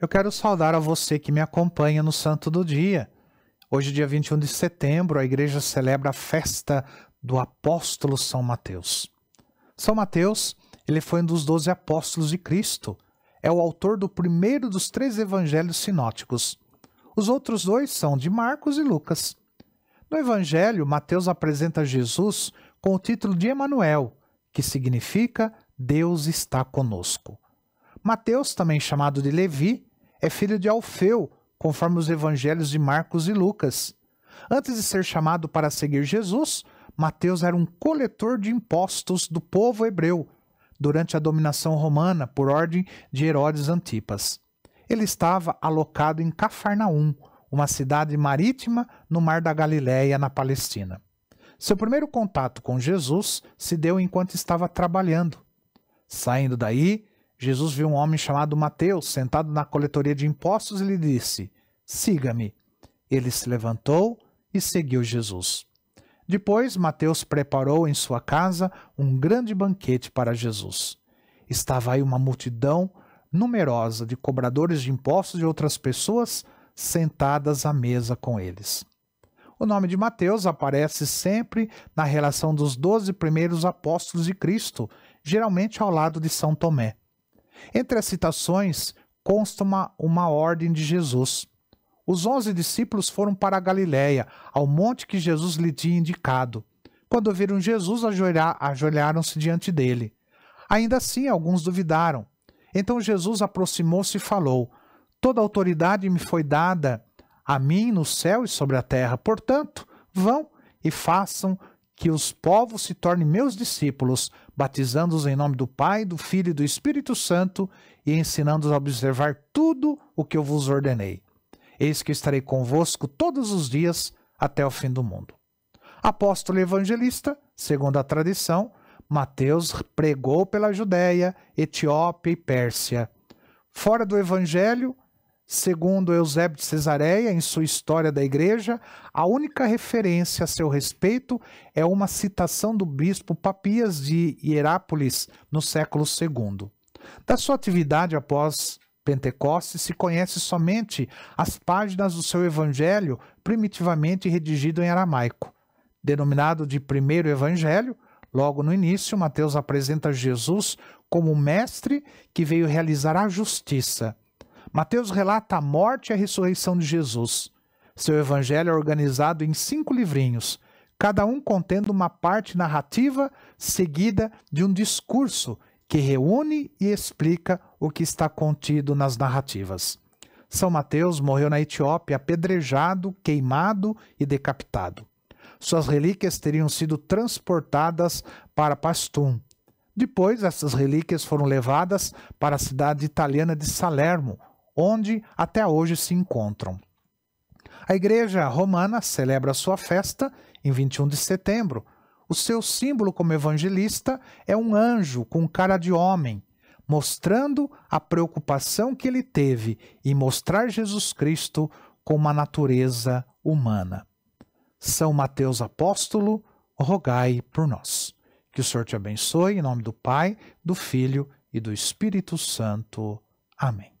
Eu quero saudar a você que me acompanha no Santo do Dia. Hoje, dia 21 de setembro, a igreja celebra a festa do apóstolo São Mateus. São Mateus, ele foi um dos doze apóstolos de Cristo. É o autor do primeiro dos três evangelhos sinóticos. Os outros dois são de Marcos e Lucas. No evangelho, Mateus apresenta Jesus com o título de Emanuel, que significa Deus está conosco. Mateus, também chamado de Levi, é filho de Alfeu, conforme os evangelhos de Marcos e Lucas. Antes de ser chamado para seguir Jesus, Mateus era um coletor de impostos do povo hebreu durante a dominação romana por ordem de Herodes Antipas. Ele estava alocado em Cafarnaum, uma cidade marítima no Mar da Galiléia na Palestina. Seu primeiro contato com Jesus se deu enquanto estava trabalhando. Saindo daí, Jesus viu um homem chamado Mateus sentado na coletoria de impostos e lhe disse: Siga-me. Ele se levantou e seguiu Jesus. Depois, Mateus preparou em sua casa um grande banquete para Jesus. Estava aí uma multidão numerosa de cobradores de impostos e outras pessoas sentadas à mesa com eles. O nome de Mateus aparece sempre na relação dos doze primeiros apóstolos de Cristo, geralmente ao lado de São Tomé. Entre as citações consta uma, uma ordem de Jesus. Os onze discípulos foram para a Galiléia, ao monte que Jesus lhe tinha indicado. Quando viram Jesus, ajoelharam-se diante dele. Ainda assim, alguns duvidaram. Então Jesus aproximou-se e falou: Toda autoridade me foi dada a mim no céu e sobre a terra. Portanto, vão e façam que os povos se tornem meus discípulos, batizando-os em nome do Pai, do Filho e do Espírito Santo e ensinando-os a observar tudo o que eu vos ordenei. Eis que estarei convosco todos os dias até o fim do mundo. Apóstolo evangelista, segundo a tradição, Mateus pregou pela Judéia, Etiópia e Pérsia. Fora do evangelho, Segundo Eusébio de Cesareia, em sua História da Igreja, a única referência a seu respeito é uma citação do bispo Papias de Hierápolis no século II. Da sua atividade após Pentecostes, se conhece somente as páginas do seu evangelho primitivamente redigido em aramaico. Denominado de Primeiro Evangelho, logo no início, Mateus apresenta Jesus como mestre que veio realizar a justiça Mateus relata a morte e a ressurreição de Jesus. Seu evangelho é organizado em cinco livrinhos, cada um contendo uma parte narrativa seguida de um discurso que reúne e explica o que está contido nas narrativas. São Mateus morreu na Etiópia apedrejado, queimado e decapitado. Suas relíquias teriam sido transportadas para Pastum. Depois, essas relíquias foram levadas para a cidade italiana de Salermo, onde até hoje se encontram. A Igreja Romana celebra sua festa em 21 de setembro. O seu símbolo como evangelista é um anjo com cara de homem, mostrando a preocupação que ele teve em mostrar Jesus Cristo com uma natureza humana. São Mateus Apóstolo, rogai por nós. Que o Senhor te abençoe, em nome do Pai, do Filho e do Espírito Santo. Amém.